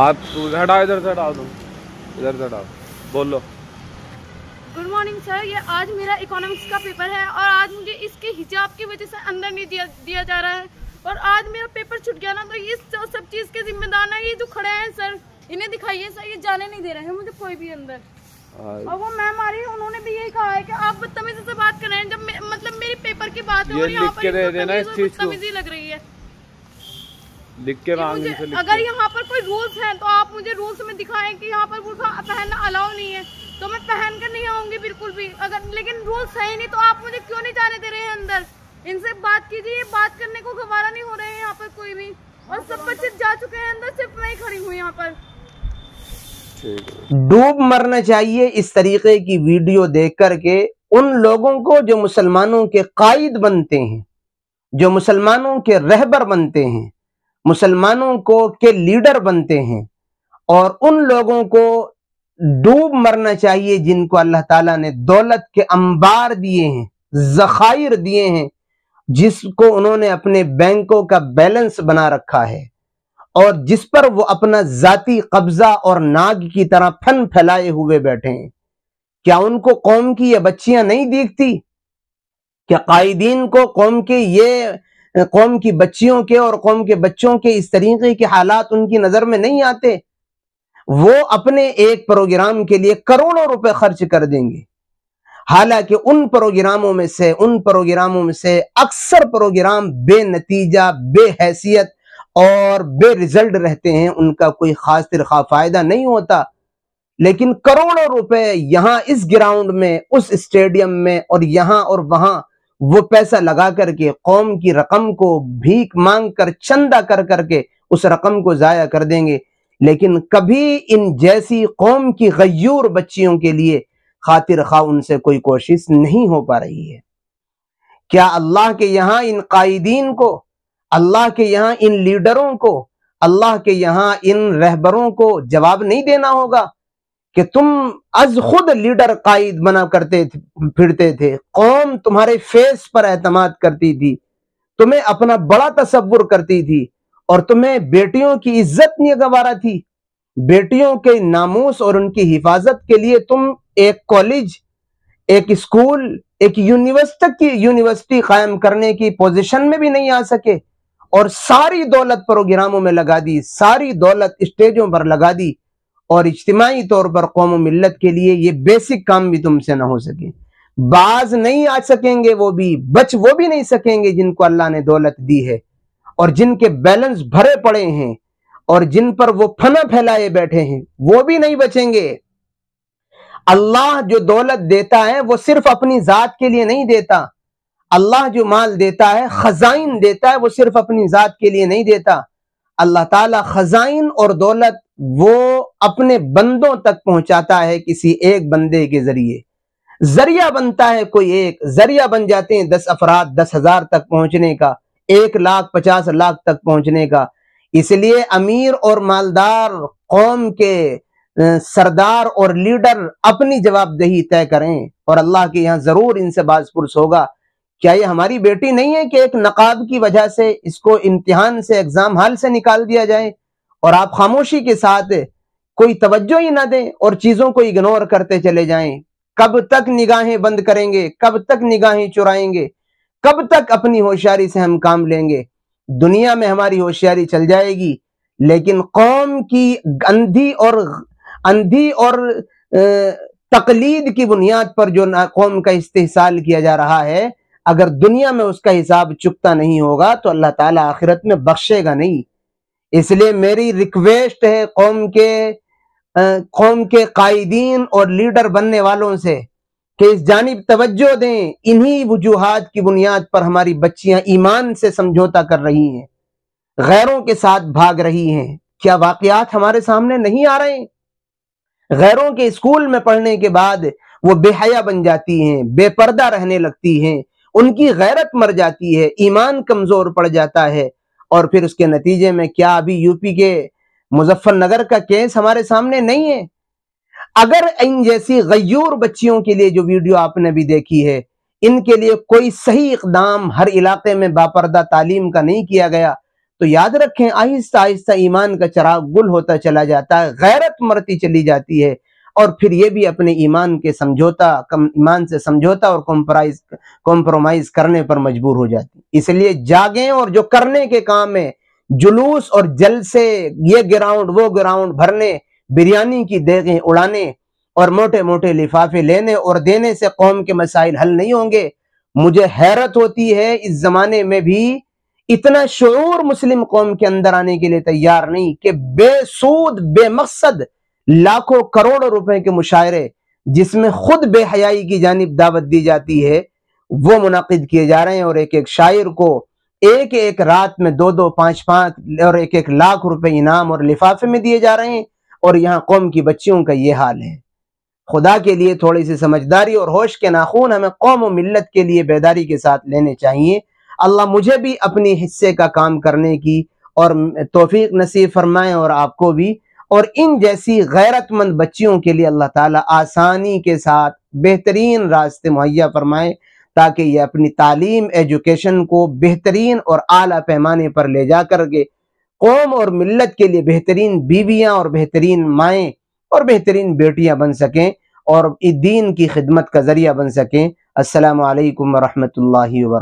आप हटाओ इधर से हटाओ तुम इधर से हटाओ बोलो गुड मॉर्निंग सर ये आज मेरा इकोनॉमिक्स का पेपर है और आज मुझे इसके हिजाब की वजह से अंदर नहीं दिया दिया जा रहा है और आज मेरा पेपर छूट गया ना तो ये सब, सब चीज़ के जिम्मेदार है ये जो खड़े हैं सर इन्हें दिखाइए सर ये जाने नहीं दे रहे हैं मुझे कोई भी अंदर और वो मैम आ रही है उन्होंने भी यही कहा है कि आप बदतमीजी से बात कर रहे हैं जब मतलब मेरी पेपर की बात है और यहाँ पर बदतमीजी लग रही है लिख के मांग से लिख अगर यहाँ पर कोई रूल्स हैं तो आप मुझे रूल्स में दिखाएं कि यहाँ पर बुरखा पहनना अलाउ नहीं है तो मैं पहन कर नहीं आऊंगी बिल्कुल भी अगर लेकिन रूल्स है ही नहीं तो आप मुझे क्यों नहीं जाने दे रहे हैं अंदर इनसे बात कीजिए बात करने को गवारा नहीं हो रहे हैं यहाँ पर कोई भी और सब बच्चे जा चुके हैं अंदर सिर्फ मैं खड़ी हूँ यहाँ पर डूब मरना चाहिए इस तरीके की वीडियो देख करके उन लोगों को जो मुसलमानों के कायद बनते हैं जो मुसलमानों के रहबर बनते हैं मुसलमानों को के लीडर बनते हैं और उन लोगों को डूब मरना चाहिए जिनको अल्लाह ताला ने दौलत के अंबार दिए हैं जखायर दिए हैं जिसको उन्होंने अपने बैंकों का बैलेंस बना रखा है और जिस पर वो अपना जाति कब्जा और नाग की तरह फन फैलाए हुए बैठे हैं क्या उनको कौम की ये बच्चियां नहीं दिखती क्या कायदीन को कौम के ये कौम की बच्चियों के और कौम के बच्चों के इस तरीके के हालात उनकी नज़र में नहीं आते वो अपने एक प्रोग्राम के लिए करोड़ों रुपए खर्च कर देंगे हालांकि उन प्रोग्रामों में से उन प्रोग्रामों में से अक्सर प्रोग्राम बेनतीजा बेहैसियत और बे रिजल्ट रहते हैं उनका कोई खास तरखा फायदा नहीं होता लेकिन करोड़ों रुपए यहां इस ग्राउंड में उस स्टेडियम में और यहां और वहां वो पैसा लगा करके कौम की रकम को भीख मांग कर चंदा कर करके उस रकम को ज़ाया कर देंगे लेकिन कभी इन जैसी कौम की गयूर बच्चियों के लिए खातिर खा उनसे कोई कोशिश नहीं हो पा रही है क्या अल्लाह के यहाँ इन कायदीन को अल्लाह के यहाँ इन लीडरों को अल्लाह के यहाँ इन रहबरों को जवाब नहीं देना होगा कि तुम अज खुद लीडर कायद बना करते थे, फिरते थे कौम तुम्हारे फेस पर एतम करती थी तुम्हें अपना बड़ा तस्वुर करती थी और तुम्हें बेटियों की इज्जत नहीं गवारा थी बेटियों के नामूस और उनकी हिफाजत के लिए तुम एक कॉलेज एक स्कूल एक यूनिवर्सिटी की यूनिवर्सिटी कायम करने की पोजीशन में भी नहीं आ सके और सारी दौलत प्रोग्रामों में लगा दी सारी दौलत स्टेजों पर लगा दी और इज्तमाही तौर पर कौम मिलत के लिए ये बेसिक काम भी तुमसे ना हो सके बाज नहीं आ सकेंगे वो भी बच वो भी नहीं सकेंगे जिनको अल्लाह ने दौलत दी है और जिनके बैलेंस भरे पड़े हैं और जिन पर वो फना फैलाए बैठे हैं वो भी नहीं बचेंगे अल्लाह जो दौलत देता है वो सिर्फ अपनी जात के लिए नहीं देता अल्लाह जो माल देता है खजाइन देता है वो सिर्फ अपनी जात के लिए नहीं देता अल्लाह ताला खजाइन और दौलत वो अपने बंदों तक पहुंचाता है किसी एक बंदे के जरिए जरिया बनता है कोई एक जरिया बन जाते हैं दस अफराद दस हजार तक पहुंचने का एक लाख पचास लाख तक पहुंचने का इसलिए अमीर और मालदार कौम के सरदार और लीडर अपनी जवाबदेही तय करें और अल्लाह के यहाँ जरूर इनसे पुरुष होगा क्या ये हमारी बेटी नहीं है कि एक नकाब की वजह से इसको इम्तिहान से एग्जाम हाल से निकाल दिया जाए और आप खामोशी के साथ कोई तवज्जो ही ना दें और चीजों को इग्नोर करते चले जाएं कब तक निगाहें बंद करेंगे कब तक निगाहें चुराएंगे कब तक अपनी होशियारी से हम काम लेंगे दुनिया में हमारी होशियारी चल जाएगी लेकिन कौम की अंधी और अंधी और तकलीद की बुनियाद पर जो कौम का इस्तेसाल किया जा रहा है अगर दुनिया में उसका हिसाब चुकता नहीं होगा तो अल्लाह ताला आखिरत में बख्शेगा नहीं इसलिए मेरी रिक्वेस्ट है कौम के कौम के कायदीन और लीडर बनने वालों से कि इस जानब तवज्जो दें इन्हीं वजूहत की बुनियाद पर हमारी बच्चियां ईमान से समझौता कर रही हैं गैरों के साथ भाग रही हैं क्या वाकयात हमारे सामने नहीं आ रहे गैरों के स्कूल में पढ़ने के बाद वो बेहया बन जाती हैं बेपर्दा रहने लगती हैं उनकी गैरत मर जाती है ईमान कमजोर पड़ जाता है और फिर उसके नतीजे में क्या अभी यूपी के मुजफ्फरनगर का केस हमारे सामने नहीं है अगर इन जैसी गयूर बच्चियों के लिए जो वीडियो आपने भी देखी है इनके लिए कोई सही इकदाम हर इलाके में बापर्दा तालीम का नहीं किया गया तो याद रखें आहिस्ता आहिस्ता ईमान का चराग गुल होता चला जाता है गैरत मरती चली जाती है और फिर ये भी अपने ईमान के समझौता ईमान से समझौता और कॉम्प्राइज कॉम्प्रोमाइज करने पर मजबूर हो जाती इसलिए जागे और जो करने के काम है जुलूस और जल से ये ग्राउंड वो ग्राउंड भरने बिरयानी की देगें उड़ाने और मोटे मोटे लिफाफे लेने और देने से कौम के मसाइल हल नहीं होंगे मुझे हैरत होती है इस जमाने में भी इतना शोर मुस्लिम कौम के अंदर आने के लिए तैयार नहीं कि बेसूद बेमकसद लाखों करोड़ों रुपए के मुशायरे जिसमें खुद बेहयाई की जानब दावत दी जाती है वो मुनद किए जा रहे हैं और एक एक शायर को एक एक रात में दो दो पाँच पाँच और एक एक लाख रुपए इनाम और लिफाफे में दिए जा रहे हैं और यहाँ कौम की बच्चियों का ये हाल है खुदा के लिए थोड़ी सी समझदारी और होश के नाखून हमें कौम और मिलत के लिए बेदारी के साथ लेने चाहिए अल्लाह मुझे भी अपने हिस्से का काम करने की और तोफीक नसीब फरमाएं और आपको भी और इन जैसी गैरतमंद बच्चियों के लिए अल्लाह ताला आसानी के साथ बेहतरीन रास्ते मुहैया फरमाए ताकि ये अपनी तालीम एजुकेशन को बेहतरीन और आला पैमाने पर ले जा करके कौम और मिलत के लिए बेहतरीन बीवियाँ और बेहतरीन माएँ और बेहतरीन बेटियाँ बन सकें और दीन की खिदमत का ज़रिया बन सकें असलकम वरहमल वर्क